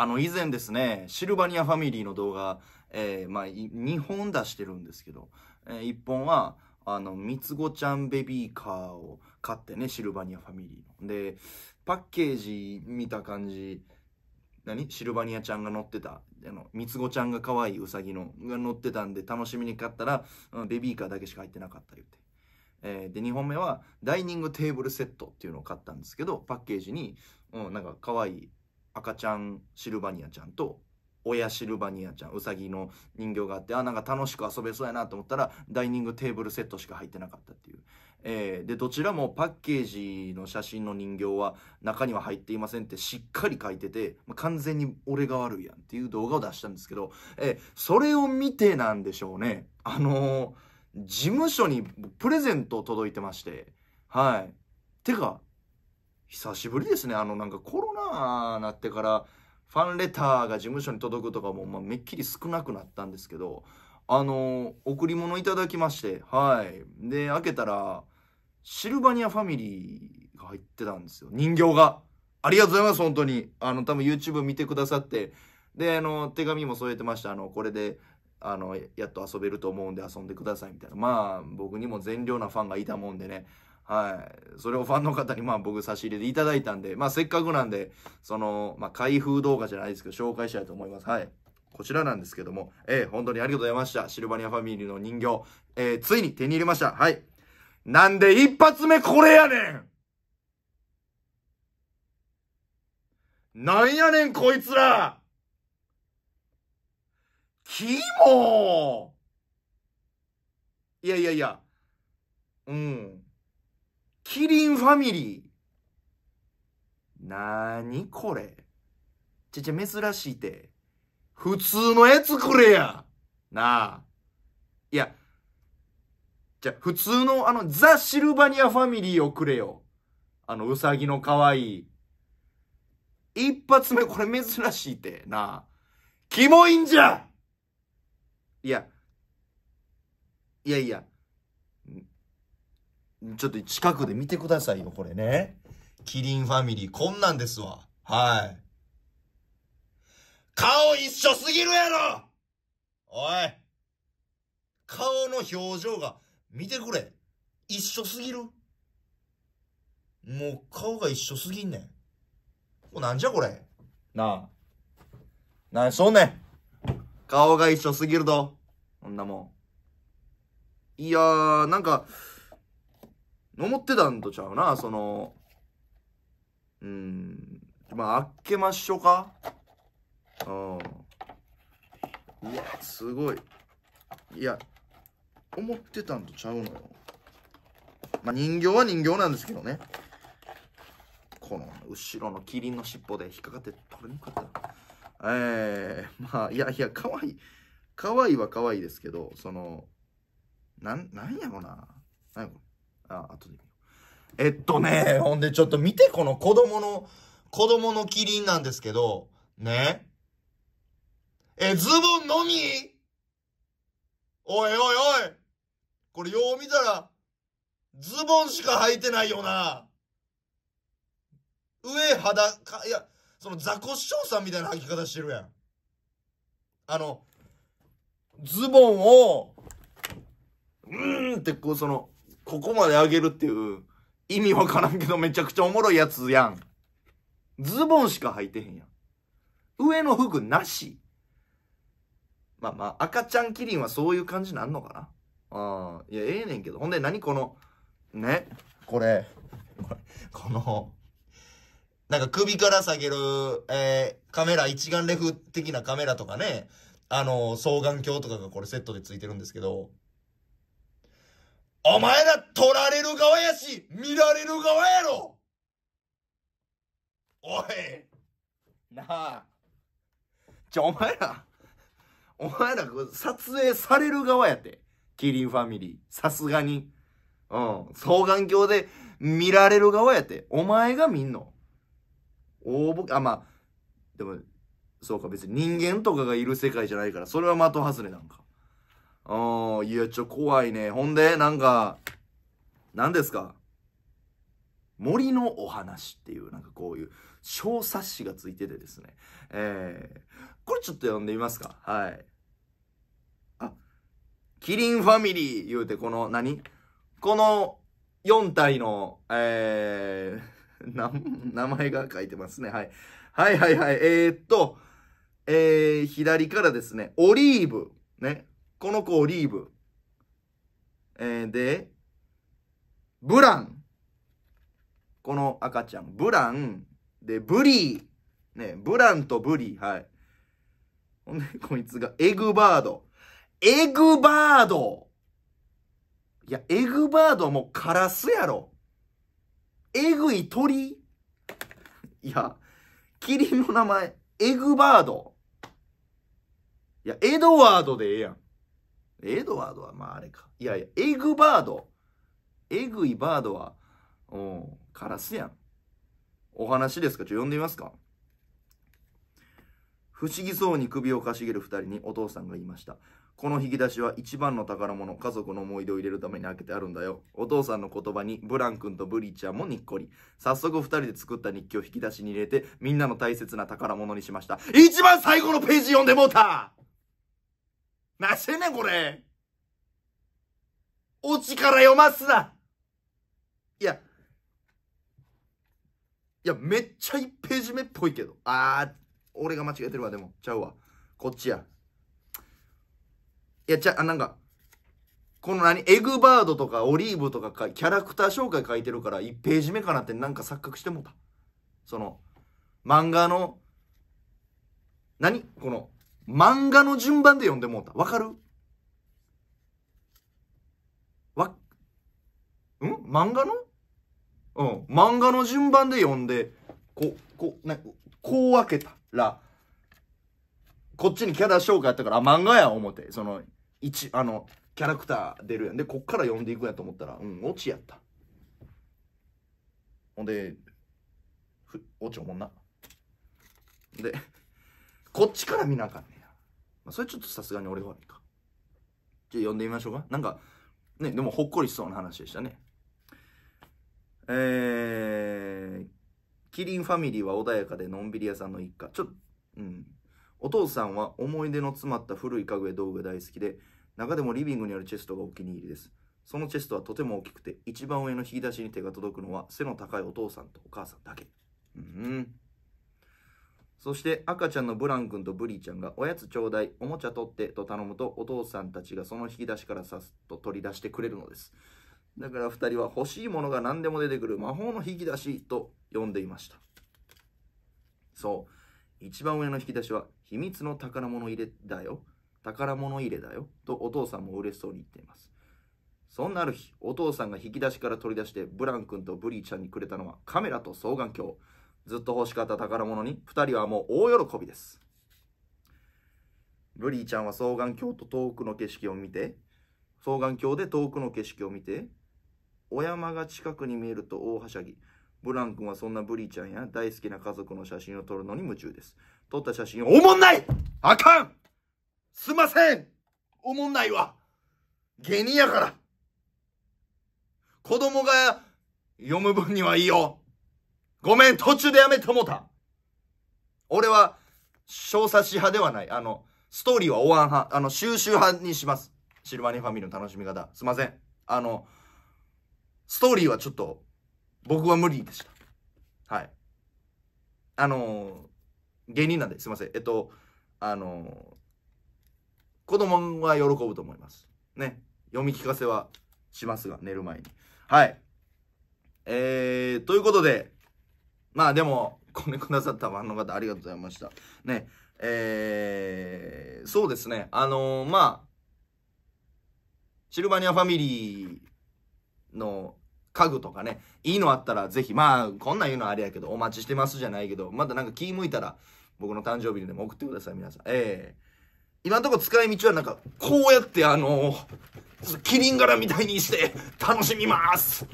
あの、以前ですね、シルバニアファミリーの動画、えー、まあ、2本出してるんですけど、えー、1本は、あの、三つ子ちゃんベビーカーを買ってね、シルバニアファミリーの。で、パッケージ見た感じ、何シルバニアちゃんが乗ってた、あの、三つ子ちゃんが可愛いウサギの、が乗ってたんで楽しみに買ったら、ベビーカーだけしか入ってなかった言って。えー、で、2本目は、ダイニングテーブルセットっていうのを買ったんですけど、パッケージに、うん、なんか可愛い赤ちゃんシルバニアちゃんと親シルバニアちゃんうさぎの人形があってあなんか楽しく遊べそうやなと思ったらダイニングテーブルセットしか入ってなかったっていう、えー、でどちらもパッケージの写真の人形は中には入っていませんってしっかり書いてて、まあ、完全に俺が悪いやんっていう動画を出したんですけど、えー、それを見てなんでしょうねあのー、事務所にプレゼント届いてましてはいてか久しぶりですね。あの、なんかコロナなってから、ファンレターが事務所に届くとかも、まあ、めっきり少なくなったんですけど、あの、贈り物いただきまして、はい。で、開けたら、シルバニアファミリーが入ってたんですよ。人形が。ありがとうございます、本当に。あの、多分 YouTube 見てくださって、で、あの、手紙も添えてました。あの、これで、あの、やっと遊べると思うんで遊んでください、みたいな。まあ、僕にも善良なファンがいたもんでね、はい。それをファンの方にまあ僕差し入れでいただいたんで、まあせっかくなんで、その、まあ開封動画じゃないですけど、紹介したいと思います。はい。こちらなんですけども、えー、本当にありがとうございました。シルバニアファミリーの人形、えー、ついに手に入れました。はい。なんで一発目これやねんなんやねんこいつらキモいやいやいや。うん。キリンファミリー。なーにこれ。ちゃちゃ珍しいて。普通のやつくれやなあ。いや、じゃ、普通のあのザ・シルバニアファミリーをくれよ。あの、うさぎの可愛い。一発目これ珍しいて、なあ。キモいんじゃいや、いやいや。ちょっと近くで見てくださいよ、これね。キリンファミリー、こんなんですわ。はい。顔一緒すぎるやろおい顔の表情が、見てくれ一緒すぎるもう顔が一緒すぎんねん。これなんじゃこれなあ。なんそうねん顔が一緒すぎるぞ。こんなもん。いやー、なんか、思ってたんとちゃうな、その、うん、まあ、あっけましょか。うん。いや、すごい。いや、思ってたんとちゃうのよ。まあ、人形は人形なんですけどね。この後ろのキリンの尻尾で引っかかって取れなかった。ええー、まあ、いやいや、可愛い。可愛いは可愛いですけど、その、なん、なんやろな。なんやろあ、後で見よう。えっとね、ほんでちょっと見て、この子供の、子供のキリンなんですけど、ね。え、ズボンのみおいおいおいこれよう見たら、ズボンしか履いてないよな。上肌いや、そのザコシショウさんみたいな履き方してるやん。あの、ズボンを、うーんってこうその、ここまで上げるっていう意味わからんけどめちゃくちゃおもろいやつやん。ズボンしか履いてへんやん。上の服なし。まあまあ、赤ちゃんキリンはそういう感じなんのかなああ、いや、ええねんけど。ほんで、何この、ね、これ、この、なんか首から下げる、えー、カメラ、一眼レフ的なカメラとかね、あの双眼鏡とかがこれセットでついてるんですけど、お前ら取られる側やし、見られる側やろおいなあ。じゃ、お前ら、お前ら撮影される側やって。キリンファミリー。さすがに。うん。双眼鏡で見られる側やって。お前が見んの。大ぼあ、まあ、でも、そうか、別に人間とかがいる世界じゃないから、それは的外れなんか。うん。いや、ちょ、怖いね。ほんで、なんか、何ですか森のお話っていう、なんかこういう小冊子がついててですね。えー、これちょっと読んでみますか。はい。あ、キリンファミリー言うて、この何、この4体の、えー、な、名前が書いてますね。はい。はいはいはい。えー、っと、えー、左からですね、オリーブ。ね。この子をリーブ。えー、で、ブラン。この赤ちゃん。ブラン。で、ブリー。ね、ブランとブリー。はい。ほんで、こいつがエグバード。エグバードいや、エグバードもカラスやろ。エグい鳥いや、キリンの名前、エグバード。いや、エドワードでええやん。エドワードはまああれか。いやいや、エグバード。エグいバードは、うん、カラスやん。お話ですかちょ、呼んでみますか不思議そうに首をかしげる2人にお父さんが言いました。この引き出しは一番の宝物、家族の思い出を入れるために開けてあるんだよ。お父さんの言葉にブラン君とブリーちゃんもにっこり。早速2人で作った日記を引き出しに入れて、みんなの大切な宝物にしました。一番最後のページ読んでもうたなせねこれ。オチから読ますな。いや、いや、めっちゃ1ページ目っぽいけど。あー、俺が間違えてるわ、でも。ちゃうわ。こっちや。いや、ちゃ、あ、なんか、この何エグバードとかオリーブとかキャラクター紹介書いてるから1ページ目かなってなんか錯覚してもた。その、漫画の、何この、漫画の順番で読んでもうた。わかるわ、ん漫画のうん。漫画の順番で読んで、こう、こう、なこう開けたら、こっちにキャラ紹介やったから、漫画や、思って。その、一、あの、キャラクター出るやん。で、こっから読んでいくやと思ったら、うん、オチやった。ほんで、ふ、オチおもんな。で、こっちから見なあかんね。まあ、それちょっとさすがに俺悪いか。じゃあ読んでみましょうか。なんか、ね、でもほっこりしそうな話でしたね。えー、キリンファミリーは穏やかでのんびり屋さんの一家。ちょっと、うん。お父さんは思い出の詰まった古い家具や道具が大好きで、中でもリビングにあるチェストがお気に入りです。そのチェストはとても大きくて、一番上の引き出しに手が届くのは背の高いお父さんとお母さんだけ。うん。そして赤ちゃんのブラン君とブリーちゃんがおやつちょうだい、おもちゃ取ってと頼むとお父さんたちがその引き出しからさすと取り出してくれるのです。だから二人は欲しいものが何でも出てくる魔法の引き出しと呼んでいました。そう。一番上の引き出しは秘密の宝物入れだよ。宝物入れだよ。とお父さんも嬉しそうに言っています。そんなある日、お父さんが引き出しから取り出してブラン君とブリーちゃんにくれたのはカメラと双眼鏡。ずっと欲しかった宝物に、二人はもう大喜びです。ルリーちゃんは双眼鏡と遠くの景色を見て、双眼鏡で遠くの景色を見て、お山が近くに見えると大はしゃぎ。ブラン君はそんなブリーちゃんや大好きな家族の写真を撮るのに夢中です。撮った写真を、おもんないあかんすませんおもんないわ下人やから子供が読む分にはいいよごめん、途中でやめてもた。俺は、小冊子派ではない。あの、ストーリーはおわん派、あの、収集派にします。シルバニーファミリーの楽しみ方。すいません。あの、ストーリーはちょっと、僕は無理でした。はい。あの芸人なんですいません。えっと、あの子供は喜ぶと思います。ね。読み聞かせはしますが、寝る前に。はい。えー、ということで、まあでも、これくださったファンの方、ありがとうございました。ね、えー、そうですね、あのー、まあ、シルバニアファミリーの家具とかね、いいのあったらぜひ、まあ、こんなん言うのはあれやけど、お待ちしてますじゃないけど、またなんか気向いたら、僕の誕生日にでも送ってください、皆さん。ええー、今んとこ使い道はなんか、こうやってあのー、キリン柄みたいにして、楽しみます